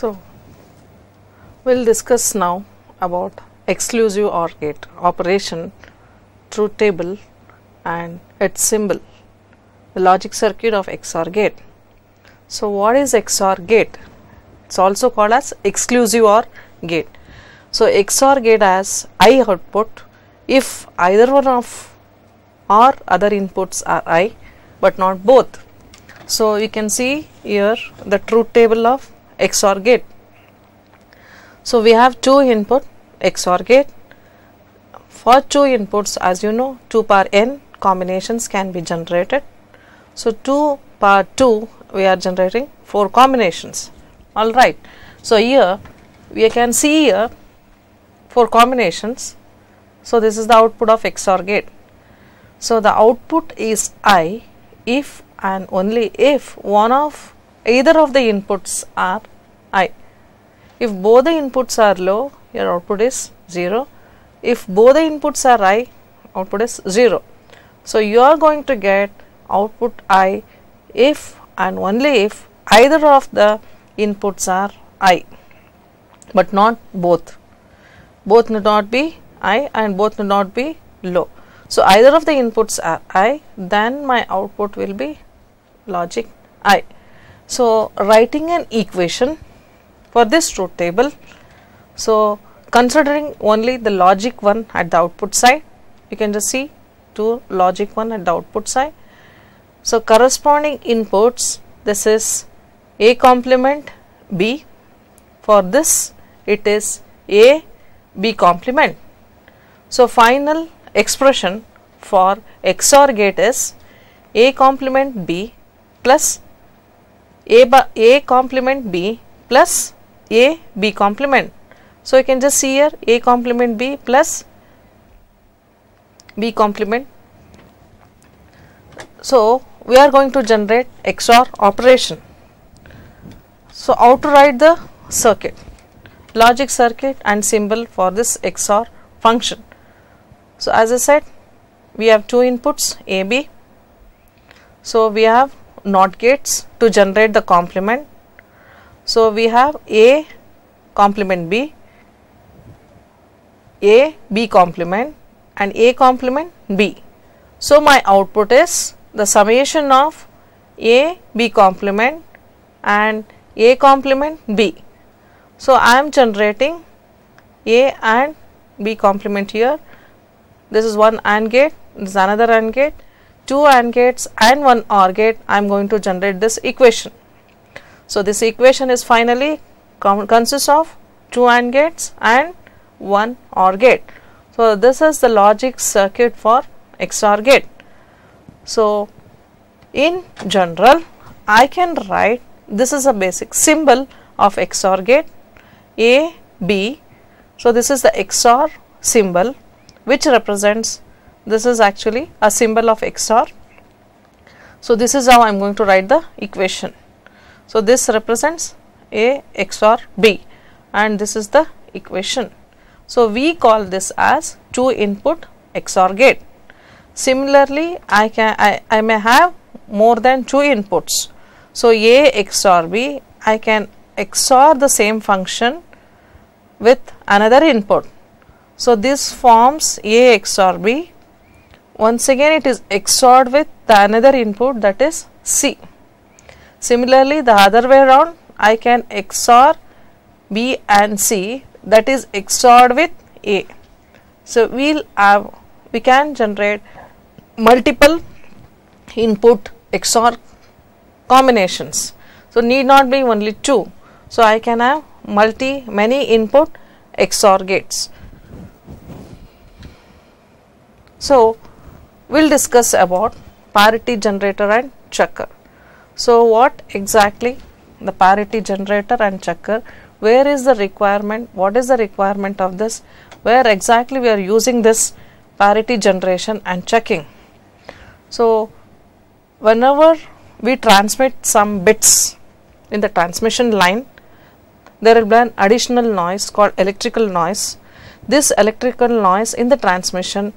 So, we will discuss now about exclusive OR gate operation truth table and its symbol, the logic circuit of XOR gate. So, what is XOR gate? It is also called as exclusive OR gate. So, XOR gate has I output if either one of or other inputs are I but not both. So, you can see here the truth table of XOR gate. So, we have 2 input XOR gate. For 2 inputs as you know 2 power n combinations can be generated. So, 2 power 2 we are generating 4 combinations alright. So, here we can see here 4 combinations. So, this is the output of XOR gate. So, the output is I if and only if one of either of the inputs are i. If both the inputs are low, your output is 0. If both the inputs are i, output is 0. So, you are going to get output i if and only if either of the inputs are i, but not both. Both need not be i and both need not be low. So, either of the inputs are i, then my output will be logic i. So, writing an equation for this truth table. So, considering only the logic 1 at the output side, you can just see 2 logic 1 at the output side. So, corresponding inputs this is A complement B for this it is A B complement. So, final expression for XOR gate is A complement B plus a, A complement B plus A B complement. So, you can just see here A complement B plus B complement. So, we are going to generate XOR operation. So, how to write the circuit? Logic circuit and symbol for this XOR function. So, as I said we have two inputs A B. So, we have NOT gates to generate the complement. So, we have A complement B, A B complement and A complement B. So, my output is the summation of A B complement and A complement B. So, I am generating A and B complement here. This is one AND gate, this is another AND gate two AND gates and one OR gate, I am going to generate this equation. So, this equation is finally consists of two AND gates and one OR gate. So, this is the logic circuit for XOR gate. So, in general, I can write this is a basic symbol of XOR gate A, B. So, this is the XOR symbol which represents this is actually a symbol of XOR. So, this is how I am going to write the equation. So, this represents A XOR B and this is the equation. So, we call this as 2 input XOR gate. Similarly, I can I, I may have more than 2 inputs. So, A XOR B I can XOR the same function with another input. So, this forms A XOR B once again it is XORed with the another input that is C. Similarly, the other way around I can XOR B and C that is XORed with A. So, we'll have we can generate multiple input XOR combinations. So, need not be only two. So, I can have multi many input XOR gates. So, we will discuss about parity generator and checker. So, what exactly the parity generator and checker, where is the requirement, what is the requirement of this, where exactly we are using this parity generation and checking. So, whenever we transmit some bits in the transmission line, there will be an additional noise called electrical noise. This electrical noise in the transmission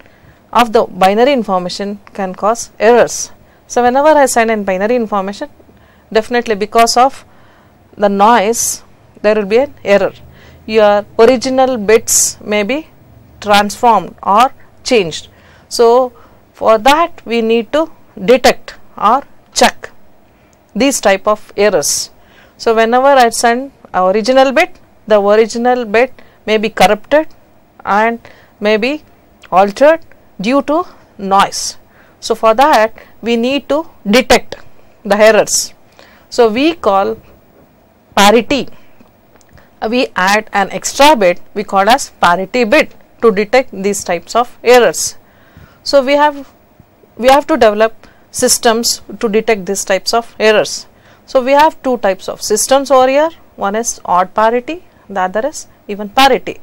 of the binary information can cause errors. So, whenever I send in binary information definitely because of the noise there will be an error. Your original bits may be transformed or changed. So, for that we need to detect or check these type of errors. So, whenever I send a original bit the original bit may be corrupted and may be altered due to noise. So, for that we need to detect the errors. So, we call parity, we add an extra bit we call as parity bit to detect these types of errors. So, we have we have to develop systems to detect these types of errors. So, we have two types of systems over here one is odd parity the other is even parity.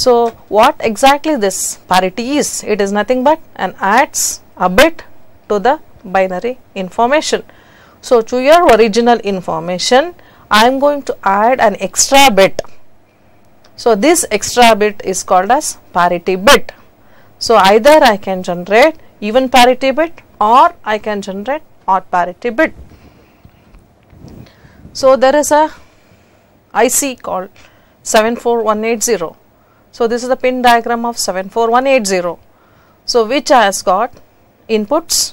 So, what exactly this parity is? It is nothing but an adds a bit to the binary information. So, to your original information, I am going to add an extra bit. So, this extra bit is called as parity bit. So, either I can generate even parity bit or I can generate odd parity bit. So, there is a IC called 74180 so, this is the pin diagram of 74180. So, which has got inputs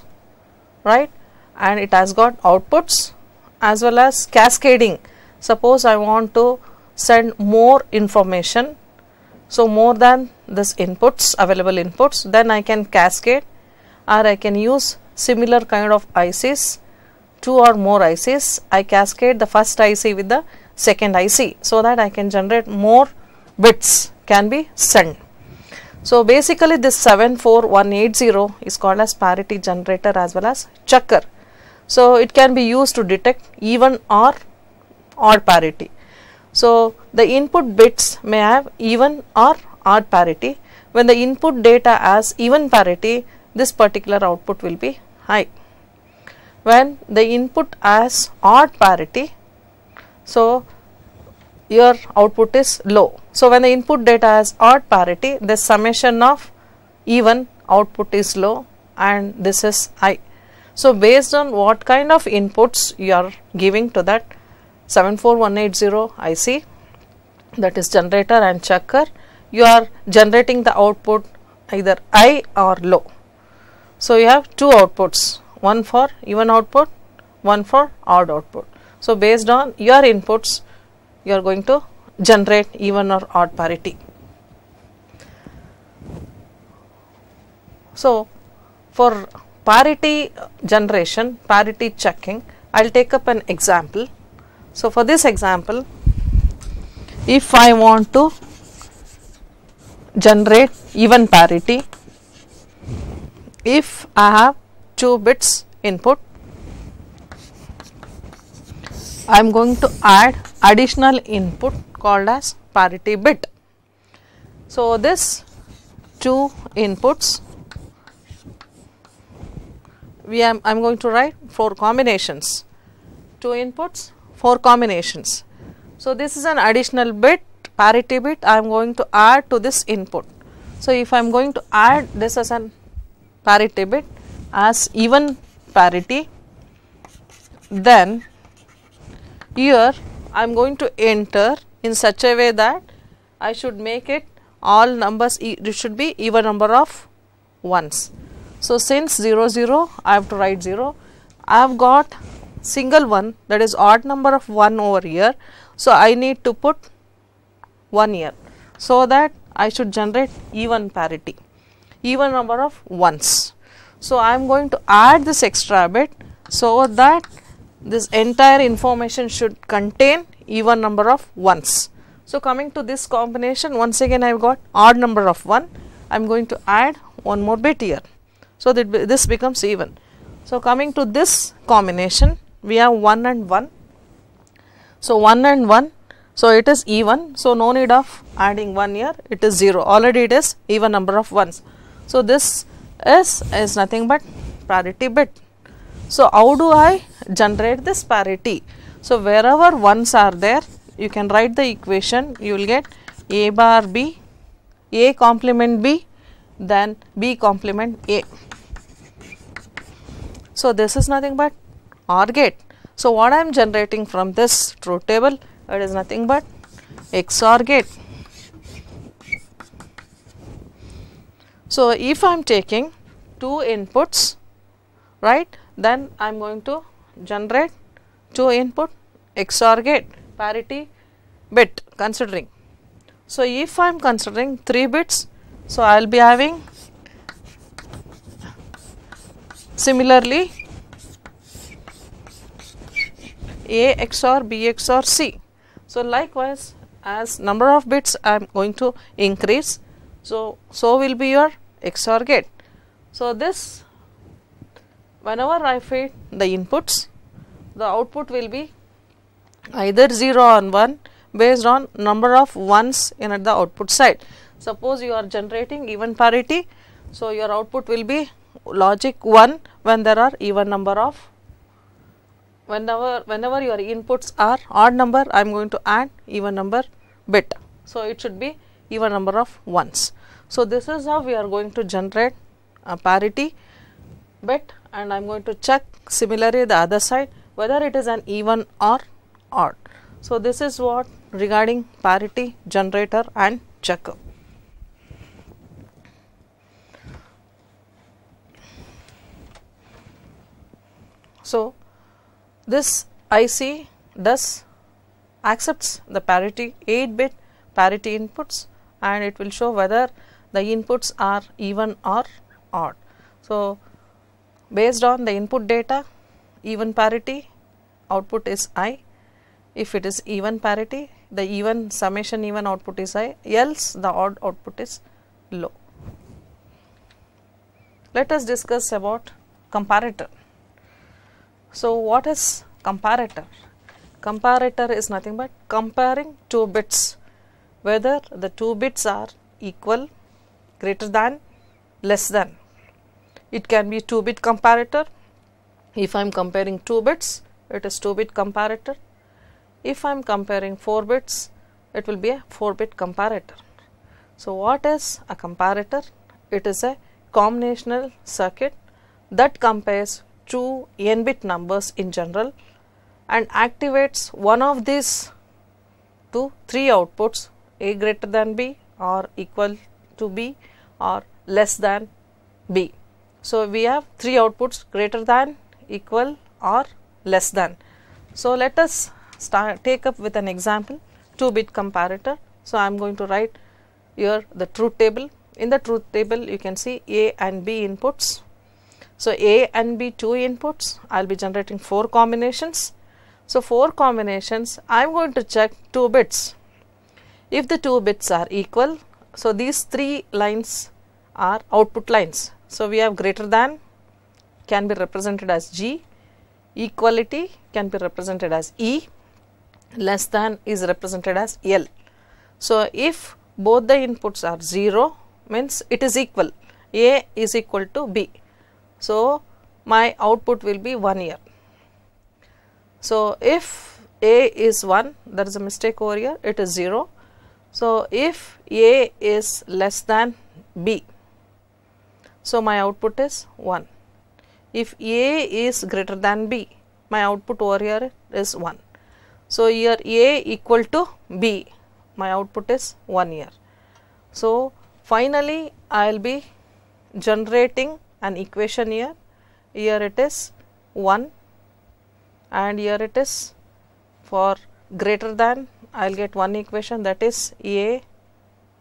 right and it has got outputs as well as cascading. Suppose I want to send more information. So, more than this inputs available inputs then I can cascade or I can use similar kind of ICs two or more ICs I cascade the first IC with the second IC so that I can generate more bits can be sent. So basically this 74180 is called as parity generator as well as checker. So it can be used to detect even or odd parity. So the input bits may have even or odd parity. When the input data has even parity, this particular output will be high. When the input has odd parity, so your output is low. So, when the input data is odd parity, the summation of even output is low and this is high. So, based on what kind of inputs you are giving to that 74180 IC that is generator and checker, you are generating the output either high or low. So, you have two outputs one for even output, one for odd output. So, based on your inputs you are going to generate even or odd parity. So, for parity generation, parity checking, I will take up an example. So, for this example, if I want to generate even parity, if I have 2 bits input, I am going to add additional input called as parity bit. So, this two inputs we am I am going to write four combinations two inputs four combinations. So, this is an additional bit parity bit I am going to add to this input. So, if I am going to add this as an parity bit as even parity then here I am going to enter in such a way that I should make it all numbers e it should be even number of ones. So, since 0 0 I have to write 0 I have got single 1 that is odd number of 1 over here. So, I need to put 1 here. So, that I should generate even parity even number of ones. So, I am going to add this extra bit so that this entire information should contain even number of 1s. So, coming to this combination once again I have got odd number of 1 I am going to add one more bit here. So, that be, this becomes even. So, coming to this combination we have 1 and 1. So, 1 and 1 so it is even so no need of adding 1 here it is 0 already it is even number of 1s. So, this is is nothing but parity bit. So, how do I generate this parity? So, wherever ones are there, you can write the equation, you will get A bar B, A complement B, then B complement A. So, this is nothing but OR gate. So, what I am generating from this truth table, it is nothing but XOR gate. So, if I am taking two inputs, right, then I am going to generate 2 input XOR gate parity bit considering. So, if I am considering 3 bits, so I will be having similarly A XOR B XOR C. So, likewise as number of bits I am going to increase, so, so will be your XOR gate. So, this whenever I feed the inputs the output will be either 0 or 1 based on number of 1s in at the output side. Suppose you are generating even parity, so your output will be logic 1 when there are even number of whenever whenever your inputs are odd number I am going to add even number bit. So, it should be even number of 1s. So, this is how we are going to generate a parity bit and I am going to check similarly the other side whether it is an even or odd. So, this is what regarding parity generator and checker. So, this IC does accepts the parity 8 bit parity inputs and it will show whether the inputs are even or odd. So, Based on the input data, even parity, output is i. If it is even parity, the even summation even output is high else the odd output is low. Let us discuss about comparator. So, what is comparator? Comparator is nothing but comparing two bits whether the two bits are equal, greater than, less than. It can be 2 bit comparator. If I am comparing 2 bits, it is 2 bit comparator. If I am comparing 4 bits, it will be a 4 bit comparator. So, what is a comparator? It is a combinational circuit that compares two n bit numbers in general and activates one of these to three outputs a greater than b or equal to b or less than b. So, we have three outputs greater than, equal or less than. So, let us start take up with an example 2 bit comparator. So, I am going to write here the truth table. In the truth table you can see A and B inputs. So, A and B 2 inputs I will be generating 4 combinations. So, 4 combinations I am going to check 2 bits. If the 2 bits are equal, so these 3 lines are output lines. So, we have greater than can be represented as G, equality can be represented as E, less than is represented as L. So, if both the inputs are 0 means it is equal A is equal to B. So, my output will be 1 here. So, if A is 1 there is a mistake over here it is 0. So, if A is less than B so, my output is 1. If A is greater than B, my output over here is 1. So, here A equal to B, my output is 1 here. So, finally, I will be generating an equation here, here it is 1 and here it is for greater than I will get one equation that is A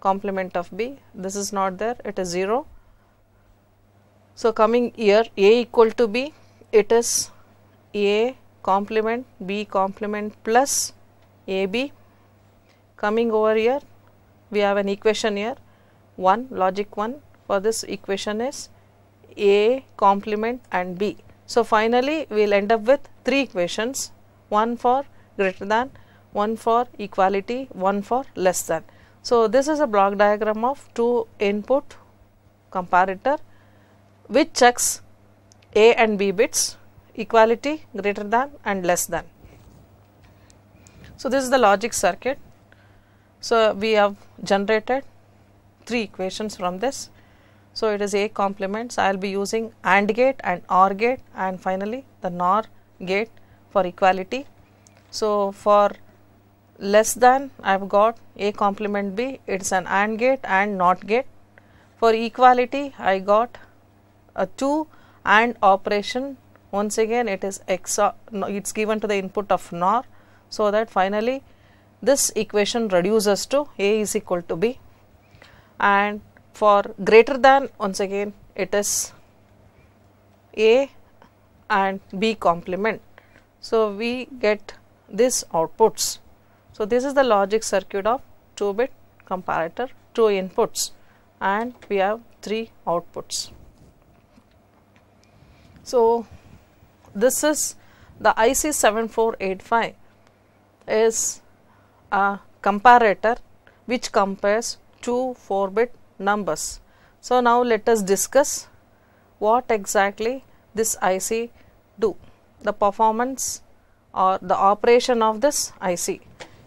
complement of B, this is not there, it is 0 so, coming here A equal to B, it is A complement B complement plus AB. Coming over here, we have an equation here 1 logic 1 for this equation is A complement and B. So, finally, we will end up with 3 equations 1 for greater than, 1 for equality, 1 for less than. So, this is a block diagram of 2 input comparator which checks A and B bits equality greater than and less than. So, this is the logic circuit. So, we have generated three equations from this. So, it is A complements I will be using AND gate and OR gate and finally, the NOR gate for equality. So, for less than I have got A complement B it is an AND gate and NOT gate. For equality I got a 2 and operation once again it is XOR, it's given to the input of NOR so that finally this equation reduces to A is equal to B and for greater than once again it is A and B complement. So, we get these outputs. So, this is the logic circuit of 2 bit comparator, 2 inputs and we have 3 outputs. So, this is the IC 7485 is a comparator which compares two 4 bit numbers. So, now let us discuss what exactly this IC do, the performance or the operation of this IC.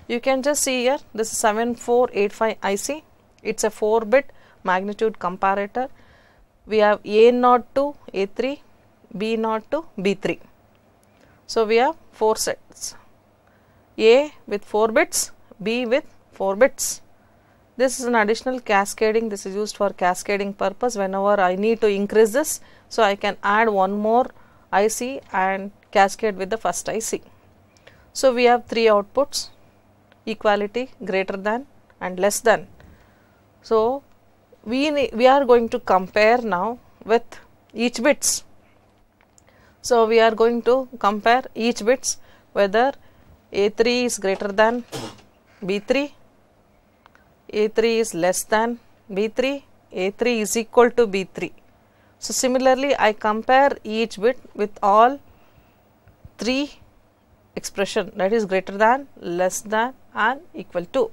You can just see here this is 7485 IC, it is a 4 bit magnitude comparator. We have A02, A3, B0 to B3. So, we have 4 sets A with 4 bits, B with 4 bits. This is an additional cascading, this is used for cascading purpose whenever I need to increase this. So, I can add one more IC and cascade with the first IC. So, we have 3 outputs equality, greater than and less than. So, we, we are going to compare now with each bits so, we are going to compare each bits whether A3 is greater than B3, A3 is less than B3, A3 is equal to B3. So, similarly, I compare each bit with all three expression that is greater than, less than and equal to.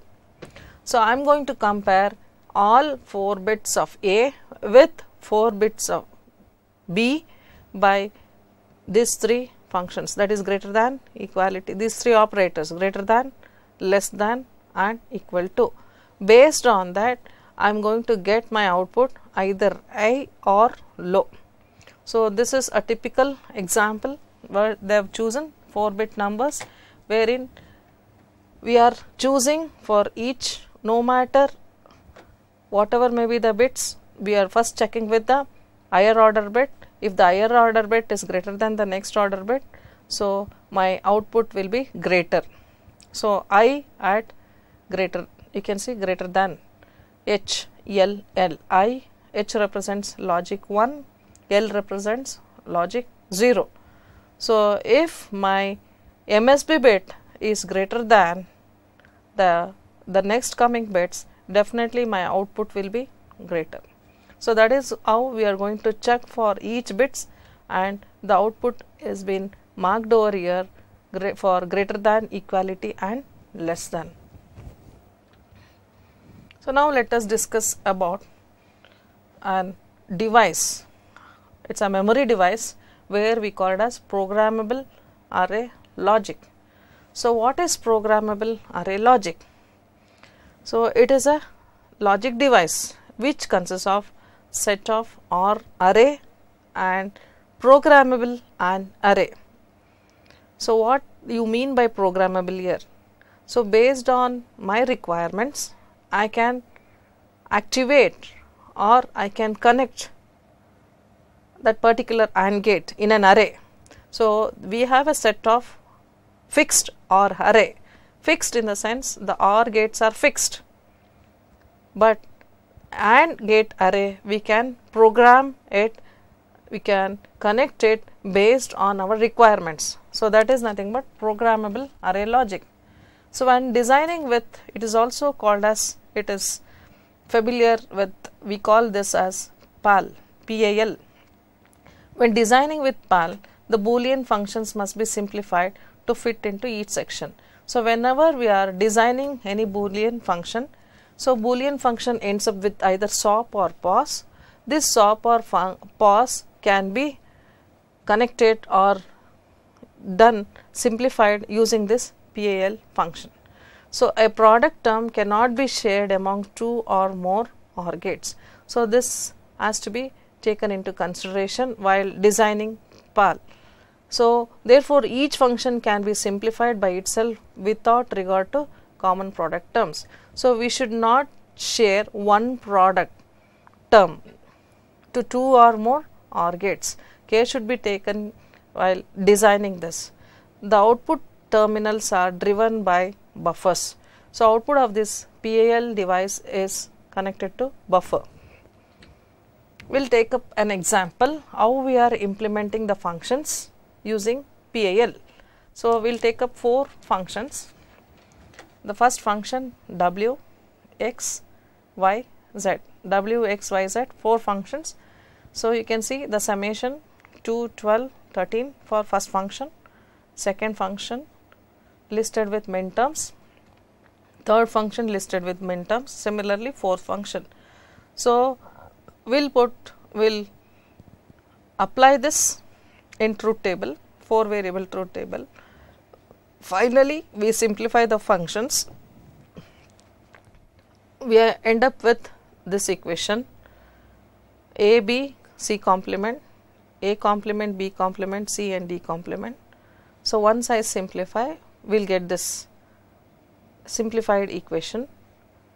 So, I am going to compare all 4 bits of A with 4 bits of B by these three functions that is greater than equality these three operators greater than less than and equal to based on that I am going to get my output either high or low. So, this is a typical example where they have chosen 4 bit numbers wherein we are choosing for each no matter whatever may be the bits we are first checking with the higher order bit if the higher order bit is greater than the next order bit, so my output will be greater. So, I at greater you can see greater than H L L I H represents logic 1 L represents logic 0. So, if my MSB bit is greater than the the next coming bits definitely my output will be greater. So, that is how we are going to check for each bits and the output has been marked over here for greater than equality and less than. So, now let us discuss about an device. It is a memory device where we call it as programmable array logic. So, what is programmable array logic? So, it is a logic device which consists of set of or array and programmable and array. So, what you mean by programmable here? So, based on my requirements, I can activate or I can connect that particular AND gate in an array. So, we have a set of fixed or array, fixed in the sense the OR gates are fixed, but AND gate array we can program it, we can connect it based on our requirements. So, that is nothing but programmable array logic. So, when designing with it is also called as it is familiar with we call this as PAL, PAL. When designing with PAL, the boolean functions must be simplified to fit into each section. So, whenever we are designing any boolean function, so Boolean function ends up with either SOP or POS. This SOP or POS can be connected or done simplified using this PAL function. So a product term cannot be shared among two or more OR gates. So this has to be taken into consideration while designing PAL. So therefore each function can be simplified by itself without regard to common product terms. So, we should not share one product term to two or more OR gates. Care should be taken while designing this. The output terminals are driven by buffers. So, output of this PAL device is connected to buffer. We will take up an example how we are implementing the functions using PAL. So, we will take up four functions the first function w x y z w x y z four functions so you can see the summation 2 12 13 for first function second function listed with minterms third function listed with minterms similarly fourth function so we'll put we'll apply this in truth table four variable truth table Finally, we simplify the functions. We end up with this equation A B C complement, A complement, B complement, C and D complement. So, once I simplify, we will get this simplified equation.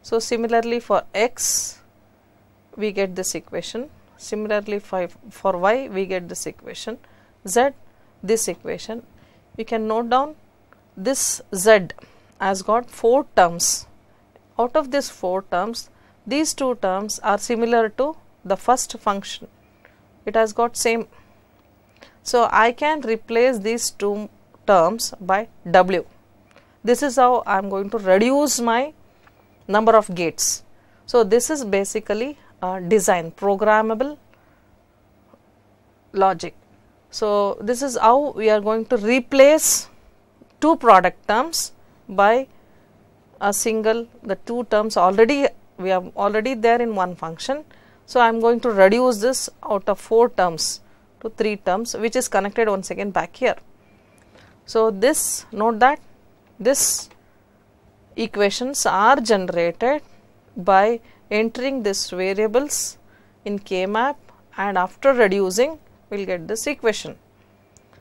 So, similarly for x, we get this equation. Similarly for, y, we get this equation. Z, this equation. We can note down this z has got four terms. Out of these four terms, these two terms are similar to the first function. It has got same. So, I can replace these two terms by w. This is how I am going to reduce my number of gates. So, this is basically a design programmable logic. So, this is how we are going to replace two product terms by a single the two terms already we are already there in one function. So, I am going to reduce this out of 4 terms to 3 terms which is connected once again back here. So, this note that this equations are generated by entering this variables in K-map and after reducing we will get this equation.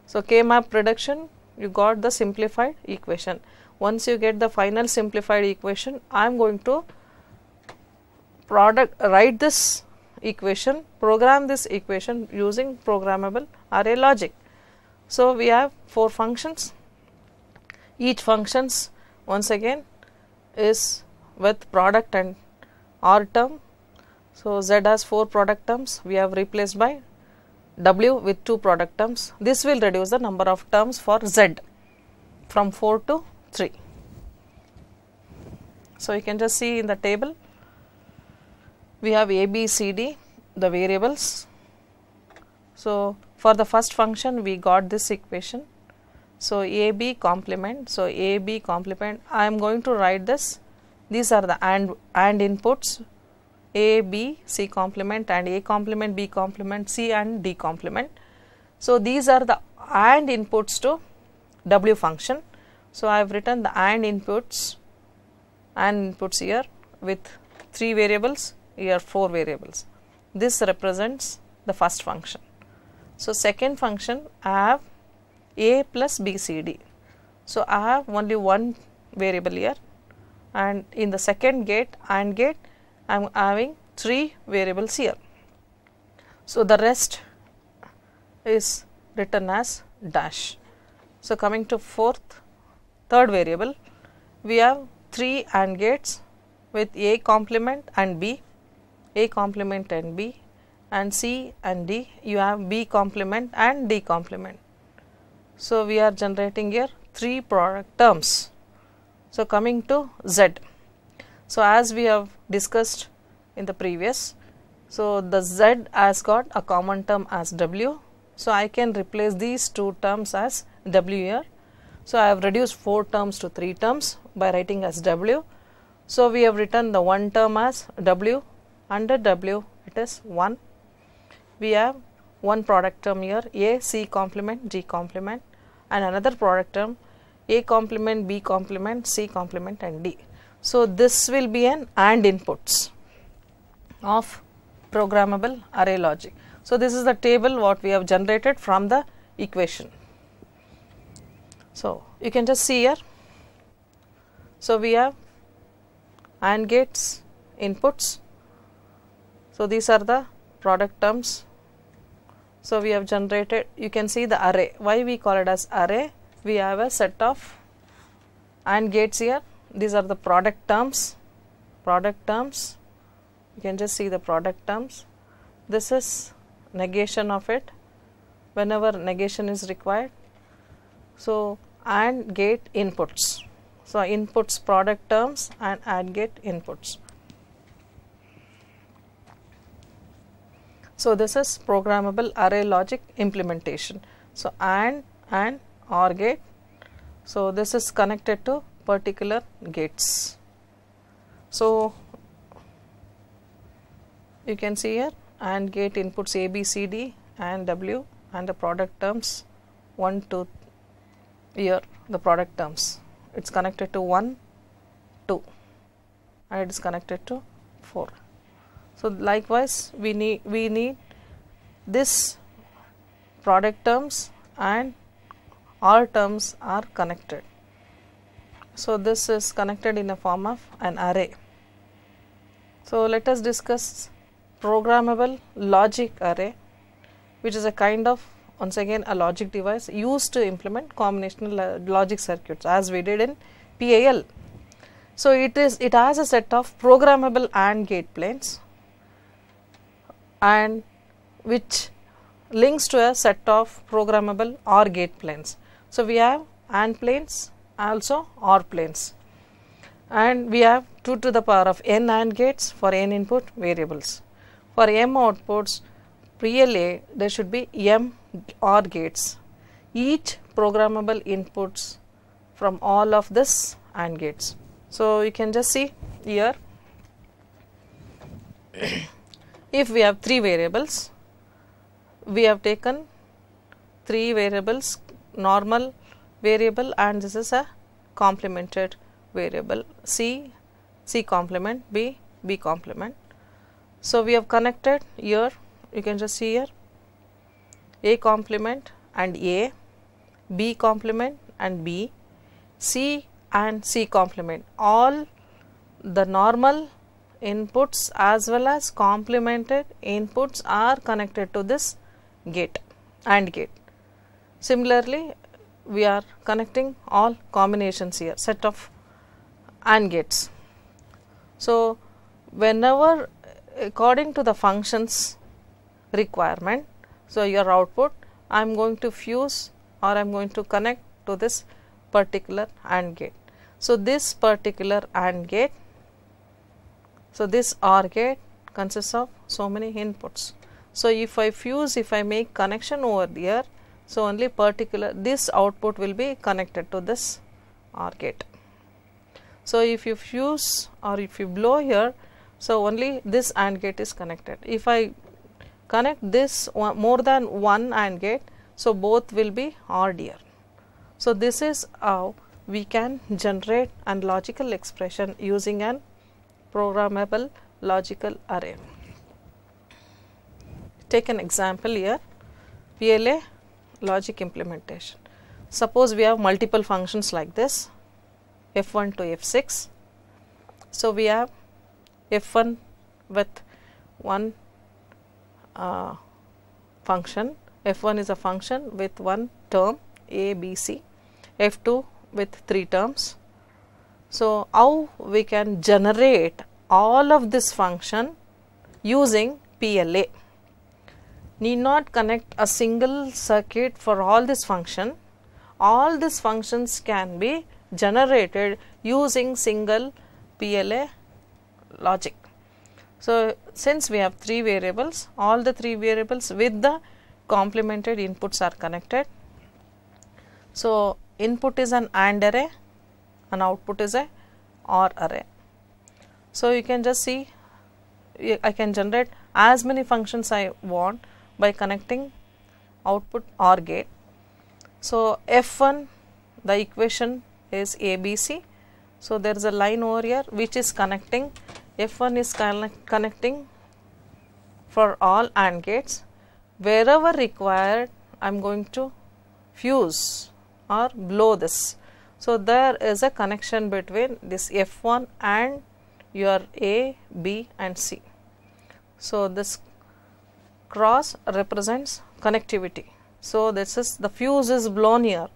So, K-map reduction you got the simplified equation. Once you get the final simplified equation, I am going to product write this equation, program this equation using programmable array logic. So, we have four functions, each functions once again is with product and R term. So, Z has four product terms we have replaced by W with two product terms. This will reduce the number of terms for Z from 4 to 3. So, you can just see in the table we have A, B, C, D the variables. So, for the first function we got this equation. So, A, B complement. So, A, B complement I am going to write this these are the AND, and inputs a, B, C complement and A complement, B complement, C and D complement. So, these are the AND inputs to W function. So, I have written the AND inputs AND inputs here with 3 variables, here 4 variables. This represents the first function. So, second function I have A plus B C D. So, I have only one variable here and in the second gate AND gate I am having 3 variables here. So, the rest is written as dash. So, coming to fourth third variable we have 3 AND gates with A complement and B, A complement and B and C and D you have B complement and D complement. So, we are generating here 3 product terms. So, coming to Z. So, as we have discussed in the previous, so the z has got a common term as w. So, I can replace these two terms as w here. So, I have reduced 4 terms to 3 terms by writing as w. So, we have written the one term as w under w it is 1. We have one product term here a c complement g complement and another product term a complement b complement c complement and d. So, this will be an AND inputs of programmable array logic. So, this is the table what we have generated from the equation. So, you can just see here. So, we have AND gates inputs. So, these are the product terms. So, we have generated you can see the array why we call it as array we have a set of AND gates here these are the product terms, product terms, you can just see the product terms. This is negation of it whenever negation is required. So, AND gate inputs. So, inputs product terms and AND gate inputs. So, this is programmable array logic implementation. So, AND and OR gate. So, this is connected to particular gates. So, you can see here AND gate inputs A, B, C, D and W and the product terms 1 to here the product terms. It is connected to 1, 2 and it is connected to 4. So, likewise we need we need this product terms and all terms are connected. So, this is connected in the form of an array. So, let us discuss programmable logic array which is a kind of once again a logic device used to implement combinational uh, logic circuits as we did in PAL. So, it is it has a set of programmable AND gate planes and which links to a set of programmable OR gate planes. So, we have AND planes also OR planes and we have 2 to the power of n AND gates for n input variables. For m outputs PLA there should be m OR gates. Each programmable inputs from all of this AND gates. So, you can just see here if we have 3 variables, we have taken 3 variables normal variable and this is a complemented variable C, C complement, B, B complement. So, we have connected here, you can just see here A complement and A, B complement and B, C and C complement. All the normal inputs as well as complemented inputs are connected to this gate AND gate. Similarly, we are connecting all combinations here set of AND gates. So, whenever according to the functions requirement, so your output I am going to fuse or I am going to connect to this particular AND gate. So, this particular AND gate, so this OR gate consists of so many inputs. So, if I fuse, if I make connection over here, so, only particular this output will be connected to this OR gate. So, if you fuse or if you blow here, so only this AND gate is connected. If I connect this one, more than one AND gate, so both will be ORed here. So, this is how we can generate an logical expression using an programmable logical array. Take an example here, PLA logic implementation. Suppose we have multiple functions like this f1 to f6. So, we have f1 with one uh, function, f1 is a function with one term a, b, c, f2 with three terms. So, how we can generate all of this function using PLA need not connect a single circuit for all this function. All these functions can be generated using single PLA logic. So, since we have 3 variables, all the 3 variables with the complemented inputs are connected. So, input is an AND array and output is a OR array. So, you can just see I can generate as many functions I want by connecting output OR gate. So, F1 the equation is ABC. So, there is a line over here which is connecting F1 is connect, connecting for all AND gates wherever required I am going to fuse or blow this. So, there is a connection between this F1 and your A, B and C. So, this cross represents connectivity. So, this is the fuse is blown here.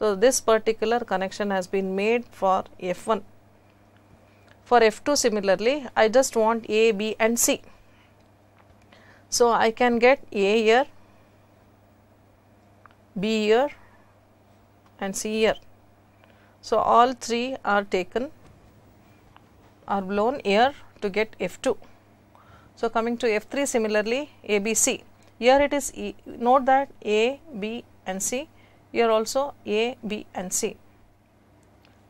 So, this particular connection has been made for F1. For F2 similarly, I just want A, B and C. So, I can get A here, B here and C here. So, all three are taken are blown here to get F2. So, coming to F3 similarly ABC. Here it is e, note that A, B and C, here also A, B and C.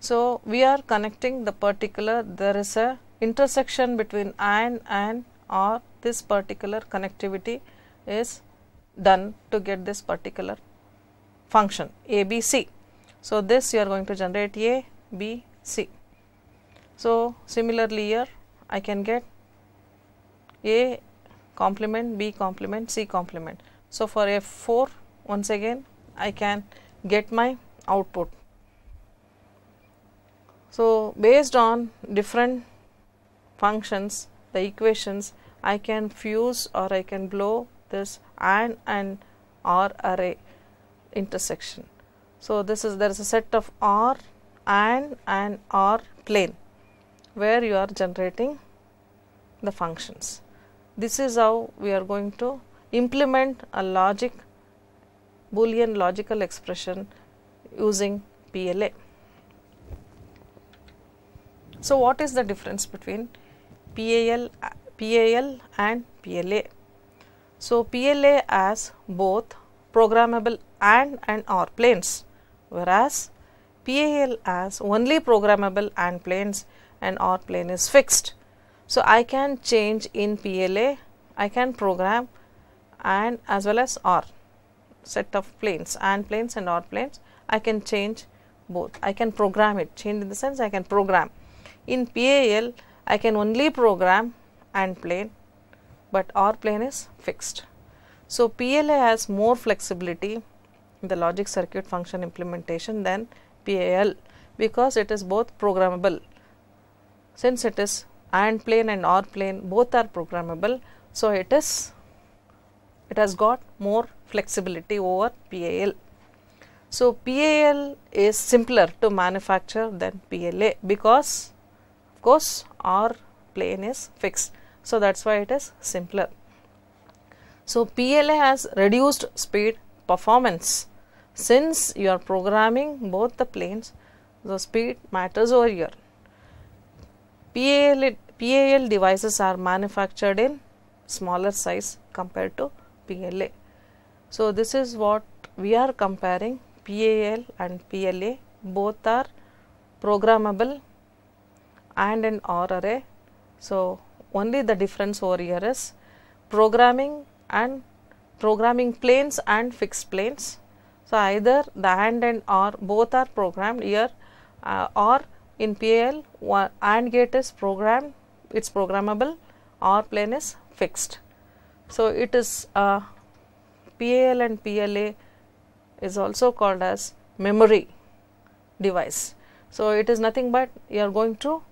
So, we are connecting the particular there is a intersection between and and or this particular connectivity is done to get this particular function ABC. So, this you are going to generate A, B, C. So, similarly here I can get a complement, B complement, C complement. So, for F4 once again I can get my output. So, based on different functions the equations I can fuse or I can blow this AND and OR array intersection. So, this is there is a set of OR AND and OR plane where you are generating the functions. This is how we are going to implement a logic Boolean logical expression using PLA. So, what is the difference between PAL, PAL and PLA? So, PLA has both programmable AND and OR planes, whereas PAL has only programmable AND planes and OR plane is fixed. So I can change in PLA, I can program and as well as R set of planes and planes and R planes I can change both. I can program it change in the sense I can program. In PAL I can only program and plane but R plane is fixed. So PLA has more flexibility in the logic circuit function implementation than PAL because it is both programmable since it is AND plane and OR plane both are programmable. So, it is it has got more flexibility over PAL. So, PAL is simpler to manufacture than PLA because of course, OR plane is fixed. So, that is why it is simpler. So, PLA has reduced speed performance since you are programming both the planes, the speed matters over here. PAL it PAL devices are manufactured in smaller size compared to PLA. So, this is what we are comparing PAL and PLA both are programmable and an OR array. So, only the difference over here is programming and programming planes and fixed planes. So, either the AND and OR both are programmed here uh, or in PAL one AND gate is programmed it's programmable R plane is fixed. So it is PAL and PLA is also called as memory device. So it is nothing but you are going to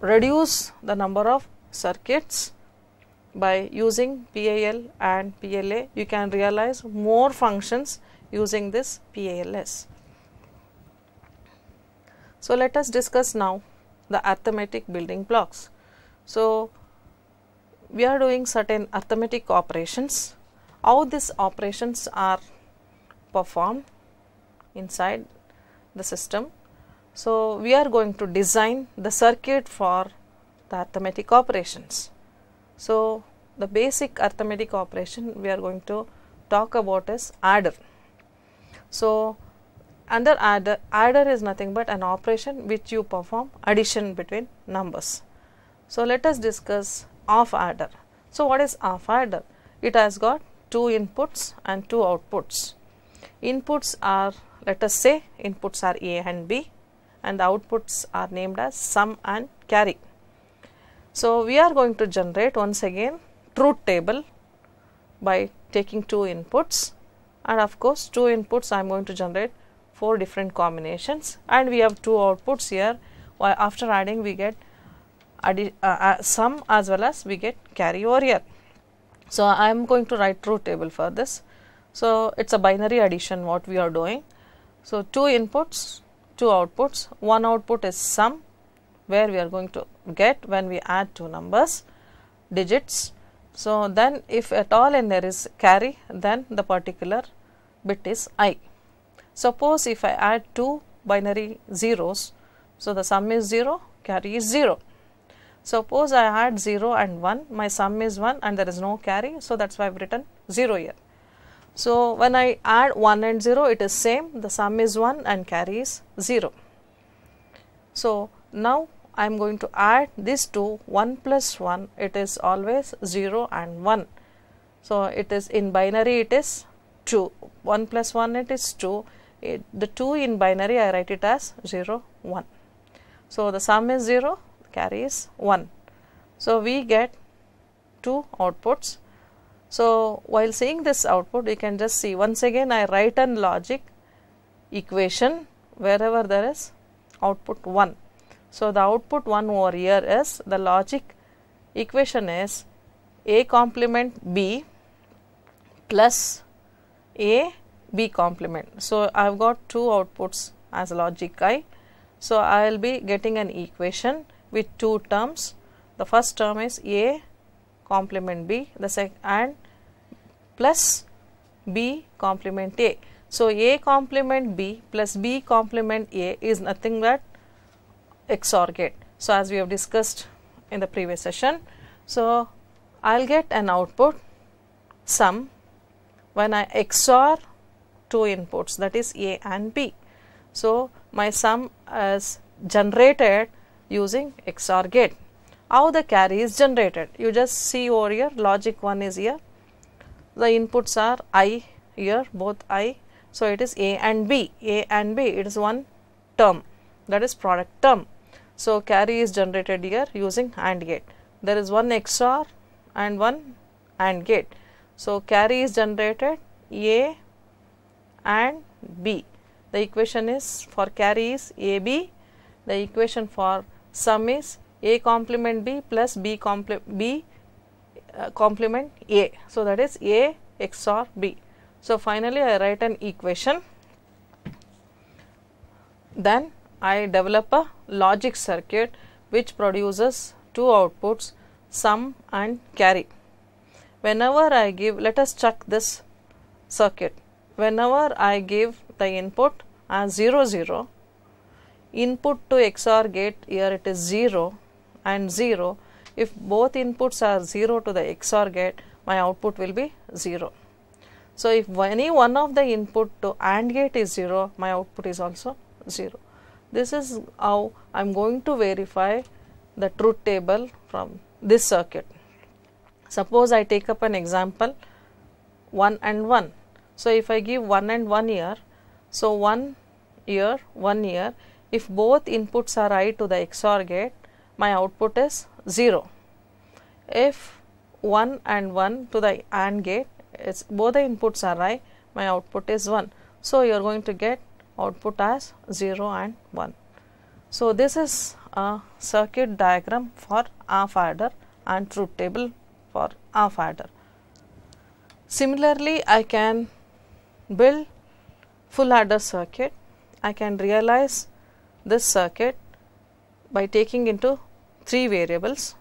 reduce the number of circuits by using PAL and PLA you can realize more functions using this PALS. So let us discuss now the arithmetic building blocks. So, we are doing certain arithmetic operations, how these operations are performed inside the system. So, we are going to design the circuit for the arithmetic operations. So, the basic arithmetic operation we are going to talk about is adder. So, under adder, adder is nothing but an operation which you perform addition between numbers. So, let us discuss off adder. So, what is off adder? It has got two inputs and two outputs. Inputs are let us say inputs are A and B and the outputs are named as sum and carry. So, we are going to generate once again truth table by taking two inputs and of course, two inputs I am going to generate four different combinations and we have two outputs here after adding we get uh, uh, sum as well as we get carry over here. So, I am going to write truth table for this. So, it is a binary addition what we are doing. So, two inputs, two outputs, one output is sum where we are going to get when we add two numbers digits. So, then if at all and there is carry then the particular bit is i. Suppose if I add two binary zeros, so the sum is 0, carry is 0. Suppose I add 0 and 1, my sum is 1 and there is no carry, so that is why I have written 0 here. So, when I add 1 and 0, it is same, the sum is 1 and carry is 0. So, now I am going to add these two 1 plus 1 it is always 0 and 1. So, it is in binary it is 2 1 plus 1 it is 2 it, the 2 in binary I write it as 0 1. So, the sum is 0 carry is 1. So, we get 2 outputs. So, while seeing this output you can just see once again I write an logic equation wherever there is output 1. So, the output 1 over here is the logic equation is A complement B plus A B complement. So, I have got two outputs as logic I. So, I will be getting an equation with two terms. The first term is A complement B the sec and plus B complement A. So, A complement B plus B complement A is nothing but XOR gate. So, as we have discussed in the previous session. So, I will get an output sum when I XOR two inputs that is A and B. So, my sum is generated using XOR gate. How the carry is generated? You just see over here logic 1 is here, the inputs are I here both I. So, it is A and B, A and B it is one term that is product term. So, carry is generated here using AND gate. There is one XOR and one AND gate. So, carry is generated A and B. The equation is for carry is AB, the equation for sum is A complement B plus B complement B uh, complement A. So, that is A XOR B. So, finally, I write an equation then I develop a logic circuit which produces two outputs sum and carry. Whenever I give let us check this circuit whenever I give the input as uh, 0 0 input to XOR gate here it is 0 and 0 if both inputs are 0 to the XOR gate my output will be 0. So, if any one of the input to AND gate is 0 my output is also 0. This is how I am going to verify the truth table from this circuit. Suppose I take up an example 1 and 1 so, if I give 1 and 1 year, so 1 year, 1 year, if both inputs are i to the XOR gate, my output is 0. If 1 and 1 to the AND gate, it's both the inputs are i, my output is 1. So, you are going to get output as 0 and 1. So, this is a circuit diagram for half adder and truth table for half adder. Similarly, I can build full adder circuit, I can realize this circuit by taking into three variables.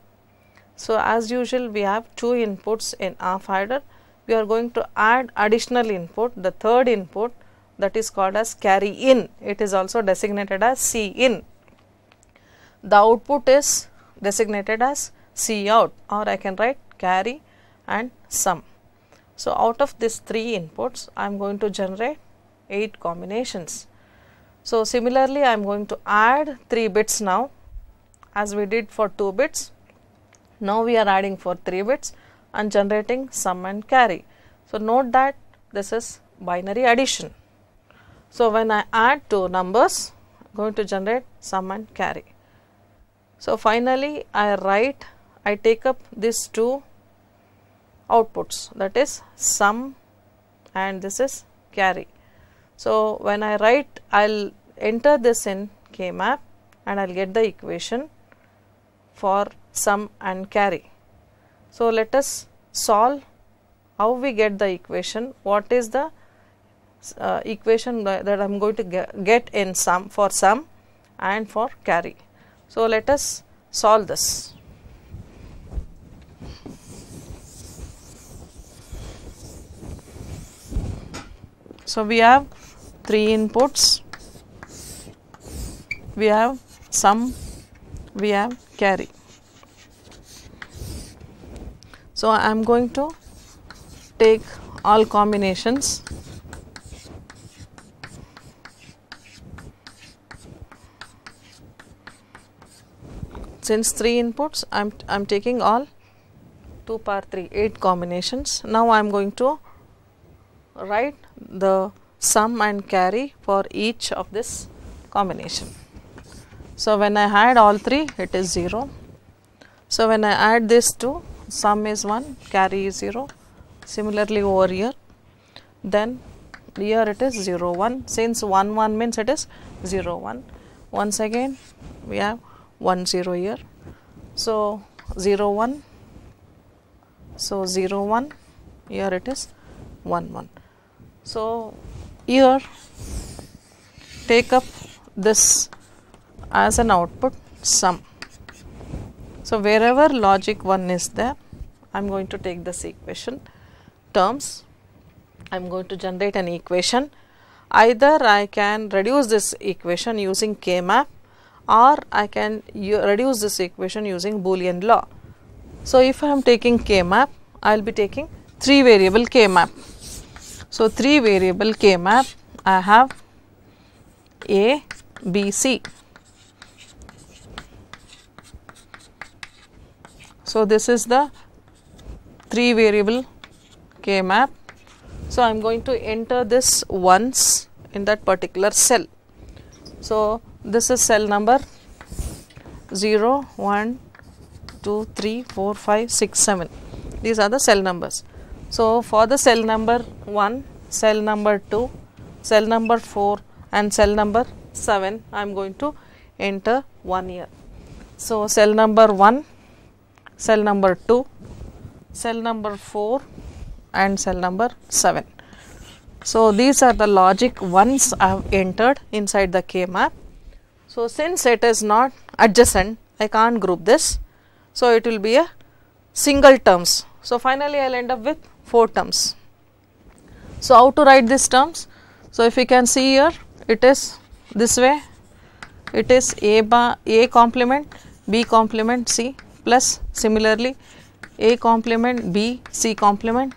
So, as usual we have two inputs in half adder, we are going to add additional input, the third input that is called as carry in, it is also designated as C in. The output is designated as C out or I can write carry and sum. So, out of these 3 inputs, I am going to generate 8 combinations. So, similarly, I am going to add 3 bits now as we did for 2 bits. Now, we are adding for 3 bits and generating sum and carry. So, note that this is binary addition. So, when I add 2 numbers, I am going to generate sum and carry. So, finally, I write, I take up these 2 outputs that is sum and this is carry. So, when I write I will enter this in K map and I will get the equation for sum and carry. So, let us solve how we get the equation, what is the uh, equation that I am going to get in sum for sum and for carry. So, let us solve this. So, we have 3 inputs, we have sum, we have carry. So, I am going to take all combinations since 3 inputs I am I am taking all 2 power 3 8 combinations. Now, I am going to write the sum and carry for each of this combination. So, when I add all three it is 0. So, when I add this 2 sum is 1 carry is 0 similarly over here then here it is 0 1 since 1 1 means it is 0 1 once again we have 1 0 here. So, 0 1 so 0 1 here it is 1 1 so, here take up this as an output sum. So, wherever logic 1 is there, I am going to take this equation terms, I am going to generate an equation. Either I can reduce this equation using K map or I can reduce this equation using Boolean law. So, if I am taking K map, I will be taking 3 variable K map. So, 3 variable K map I have A, B, C. So, this is the 3 variable K map. So, I am going to enter this once in that particular cell. So, this is cell number 0, 1, 2, 3, 4, 5, 6, 7. These are the cell numbers. So, for the cell number 1, cell number 2, cell number 4 and cell number 7, I am going to enter one year. So, cell number 1, cell number 2, cell number 4 and cell number 7. So, these are the logic ones I have entered inside the K map. So, since it is not adjacent, I can't group this. So, it will be a single terms. So, finally, I will end up with 4 terms. So, how to write these terms? So, if you can see here it is this way it is A bar A complement B complement C plus similarly A complement B C complement.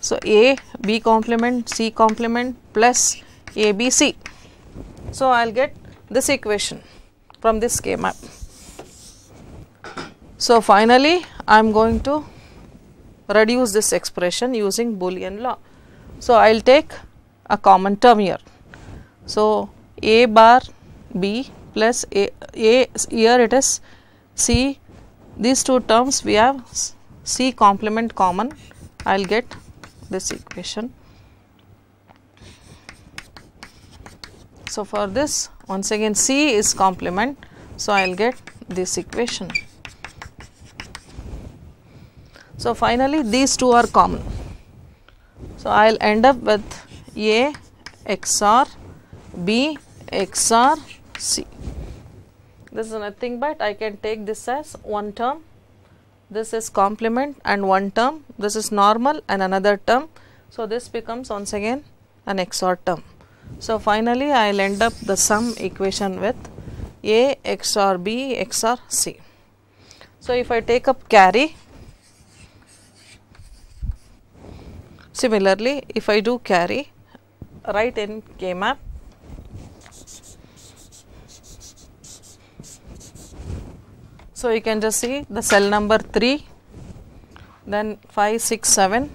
So, A B complement C complement plus A B C. So, I will get this equation from this K map. So, finally, I am going to reduce this expression using Boolean law. So, I will take a common term here. So, A bar B plus A, A here it is C these two terms we have C complement common I will get this equation. So, for this once again C is complement. So, I will get this equation. So, finally, these two are common. So, I will end up with A B C. This is nothing but I can take this as one term, this is complement and one term, this is normal and another term. So, this becomes once again an XOR term. So, finally, I will end up the sum equation with A B C. So, if I take up carry, Similarly, if I do carry right in K map, so you can just see the cell number 3, then 5, 6, 7,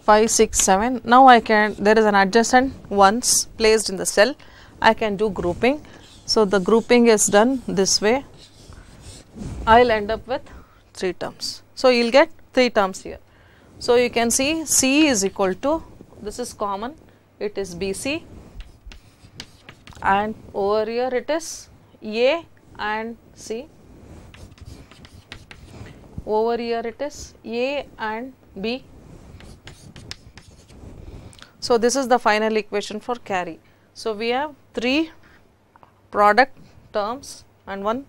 5, 6, 7. Now I can, there is an adjacent once placed in the cell, I can do grouping. So the grouping is done this way, I will end up with 3 terms. So you will get 3 terms here. So, you can see C is equal to this is common it is BC and over here it is A and C over here it is A and B. So, this is the final equation for carry. So, we have 3 product terms and 1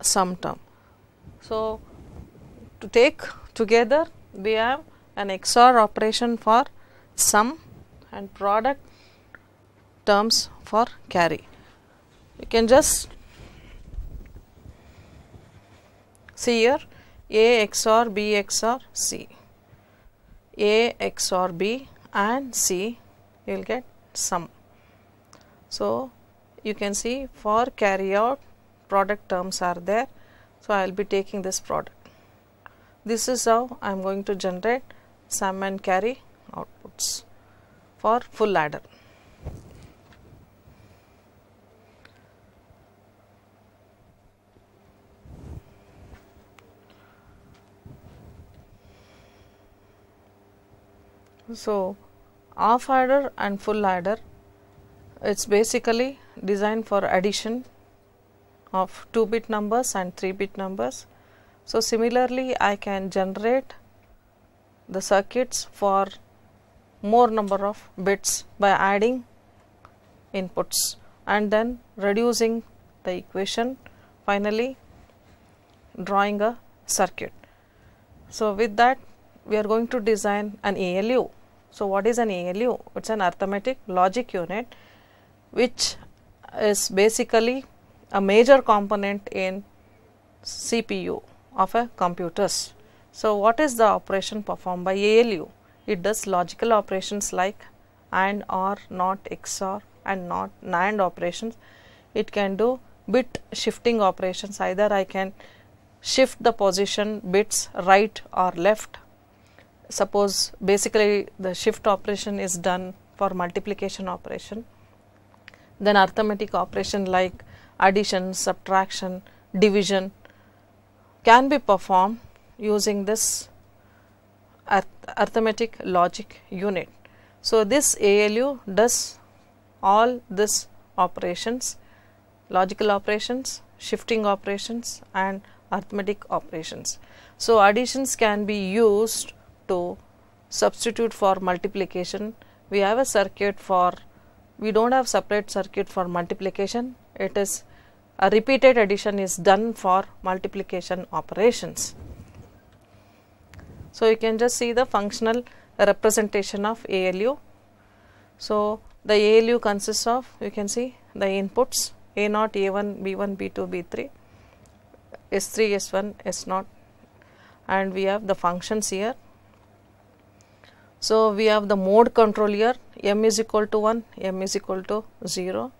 sum term. So, to take together we have an XOR operation for sum and product terms for carry. You can just see here A XOR B XOR C, A XOR B and C you will get sum. So, you can see for carry out product terms are there. So, I will be taking this product. This is how I am going to generate sum and carry outputs for full adder. So, half adder and full adder it is basically designed for addition of 2 bit numbers and 3 bit numbers so, similarly I can generate the circuits for more number of bits by adding inputs and then reducing the equation finally drawing a circuit. So, with that we are going to design an ALU. So, what is an ALU? It is an arithmetic logic unit which is basically a major component in CPU of a computers. So, what is the operation performed by ALU? It does logical operations like AND OR, NOT, XOR and NOT NAND operations. It can do bit shifting operations either I can shift the position bits right or left. Suppose basically the shift operation is done for multiplication operation. Then arithmetic operation like addition, subtraction, division can be performed using this arithmetic logic unit. So, this ALU does all this operations, logical operations, shifting operations and arithmetic operations. So, additions can be used to substitute for multiplication. We have a circuit for, we do not have separate circuit for multiplication, it is a repeated addition is done for multiplication operations. So, you can just see the functional representation of ALU. So, the ALU consists of you can see the inputs A 0 A1, B1, B2, B3, S3, S1, S S0 and we have the functions here. So, we have the mode control here m is equal to 1, m is equal to 0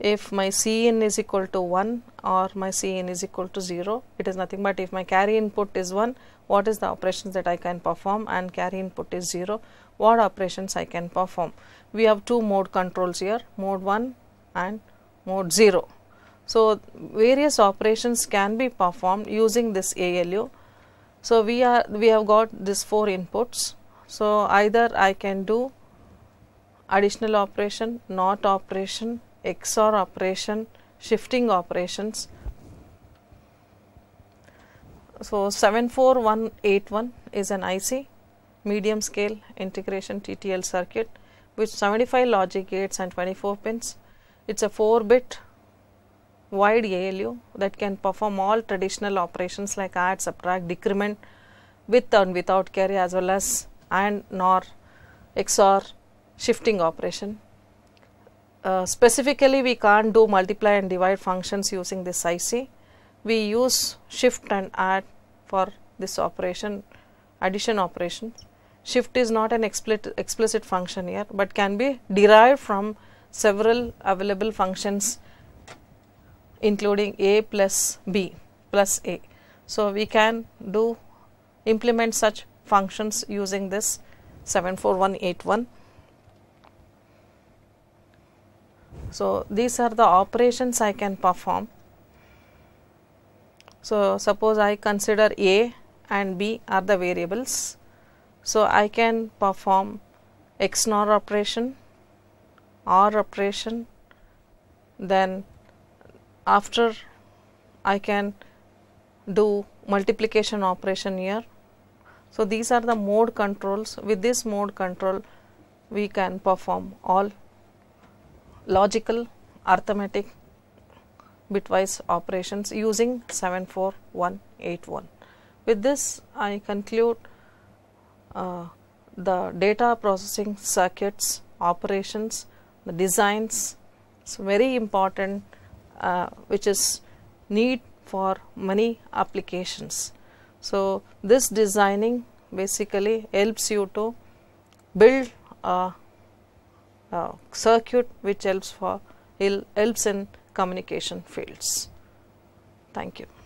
if my Cin is equal to 1 or my Cin is equal to 0, it is nothing but if my carry input is 1, what is the operations that I can perform and carry input is 0, what operations I can perform. We have two mode controls here, mode 1 and mode 0. So, various operations can be performed using this ALU. So, we are we have got these 4 inputs. So, either I can do additional operation, not operation, XOR operation, shifting operations. So, 74181 is an IC medium scale integration TTL circuit with 75 logic gates and 24 pins. It is a 4 bit wide ALU that can perform all traditional operations like add, subtract, decrement with and without carry as well as AND, NOR, XOR, shifting operation uh, specifically we can't do multiply and divide functions using this IC. We use shift and add for this operation addition operation. Shift is not an explicit, explicit function here, but can be derived from several available functions including a plus b plus a. So, we can do implement such functions using this 74181 So, these are the operations I can perform. So, suppose I consider A and B are the variables. So, I can perform XNOR operation, OR operation, then after I can do multiplication operation here. So, these are the mode controls with this mode control we can perform all logical arithmetic bitwise operations using 74181. With this I conclude uh, the data processing circuits, operations, the designs, it's very important uh, which is need for many applications. So, this designing basically helps you to build a uh, circuit which helps for helps in communication fields. Thank you.